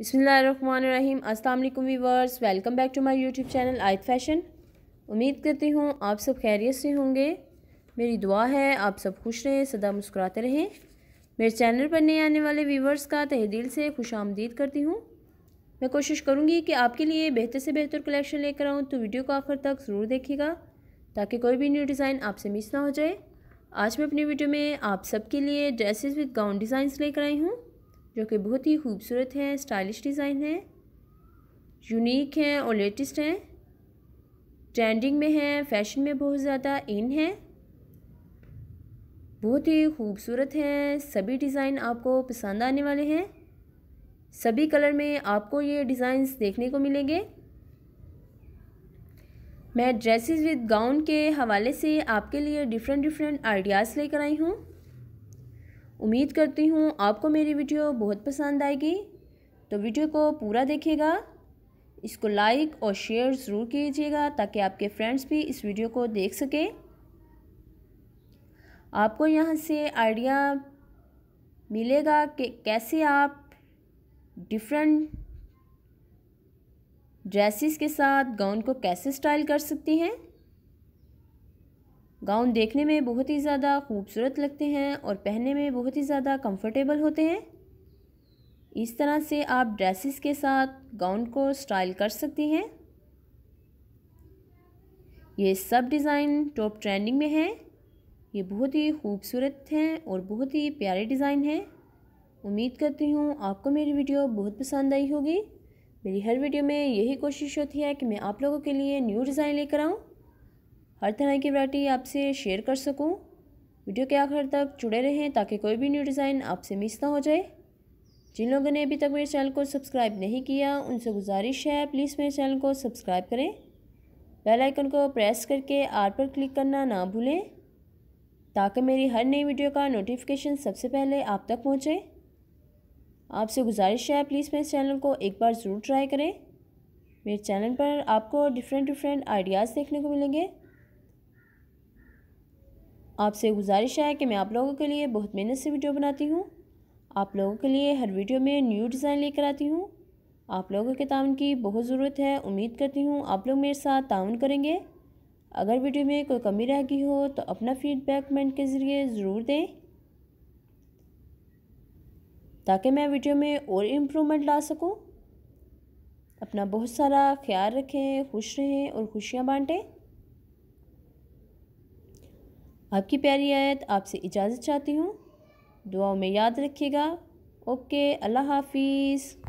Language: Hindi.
बिसमीम् अस्सलाम viewers welcome back to my YouTube channel Ayat fashion उम्मीद करती हूँ आप सब खैरियत से होंगे मेरी दुआ है आप सब खुश रहें सदा मुस्कुराते रहें मेरे चैनल पर नए आने वाले वीवर्स का तह दिल से खुश आमदीद करती हूँ मैं कोशिश करूँगी कि आपके लिए बेहतर से बेहतर कलेक्शन लेकर आऊँ तो वीडियो को आखिर तक ज़रूर देखेगा ताकि कोई भी न्यू डिज़ाइन आपसे मिस ना हो जाए आज मैं अपनी वीडियो में आप सबके लिए ड्रेसेस विद गाउन डिज़ाइंस लेकर आई हूँ जो कि बहुत ही खूबसूरत हैं स्टाइलिश डिज़ाइन हैं यूनिक हैं और लेटेस्ट हैं ट्रेंडिंग में हैं फैशन में बहुत ज़्यादा इन हैं बहुत ही खूबसूरत हैं सभी डिज़ाइन आपको पसंद आने वाले हैं सभी कलर में आपको ये डिज़ाइन देखने को मिलेंगे मैं ड्रेसेस विद गाउन के हवाले से आपके लिए डिफरेंट डिफरेंट आइडियाज़ लेकर आई हूँ उम्मीद करती हूँ आपको मेरी वीडियो बहुत पसंद आएगी तो वीडियो को पूरा देखिएगा इसको लाइक और शेयर ज़रूर कीजिएगा ताकि आपके फ्रेंड्स भी इस वीडियो को देख सकें आपको यहाँ से आइडिया मिलेगा कि कैसे आप डिफरेंट ड्रेसेस के साथ गाउन को कैसे स्टाइल कर सकती हैं गाउन देखने में बहुत ही ज़्यादा खूबसूरत लगते हैं और पहनने में बहुत ही ज़्यादा कंफर्टेबल होते हैं इस तरह से आप ड्रेसेस के साथ गाउन को स्टाइल कर सकती हैं ये सब डिज़ाइन टॉप ट्रेंडिंग में है ये बहुत ही खूबसूरत हैं और बहुत ही प्यारे डिज़ाइन हैं उम्मीद करती हूँ आपको मेरी वीडियो बहुत पसंद आई होगी मेरी हर वीडियो में यही कोशिश होती है कि मैं आप लोगों के लिए न्यू डिज़ाइन लेकर आऊँ हर तरह की वरायटी आपसे शेयर कर सकूँ वीडियो के आखिर तक जुड़े रहें ताकि कोई भी न्यू डिज़ाइन आपसे मिस ना हो जाए जिन लोगों ने अभी तक मेरे चैनल को सब्सक्राइब नहीं किया उनसे गुजारिश है प्लीज़ मेरे चैनल को सब्सक्राइब करें बेल आइकन को प्रेस करके आर पर क्लिक करना ना भूलें ताकि मेरी हर नई वीडियो का नोटिफिकेशन सबसे पहले आप तक पहुँचे आपसे गुजारिश है प्लीज़ मेरे चैनल को एक बार ज़रूर ट्राई करें मेरे चैनल पर आपको डिफरेंट डिफरेंट आइडियाज़ देखने को मिलेंगे आपसे गुजारिश है कि मैं आप लोगों के लिए बहुत मेहनत से वीडियो बनाती हूँ आप लोगों के लिए हर वीडियो में न्यू डिज़ाइन लेकर आती हूँ आप लोगों के ताउन की बहुत ज़रूरत है उम्मीद करती हूँ आप लोग मेरे साथ ताउन करेंगे अगर वीडियो में कोई कमी रह गई हो तो अपना फीडबैक कमेंट के ज़रिए ज़रूर दें ताकि मैं वीडियो में और इम्प्रूवमेंट ला सकूँ अपना बहुत सारा ख्याल रखें खुश रहें और खुशियाँ बांटें आपकी प्यारी आयत आपसे इजाज़त चाहती हूँ दुआओं में याद रखिएगा ओके अल्लाह हाफिज़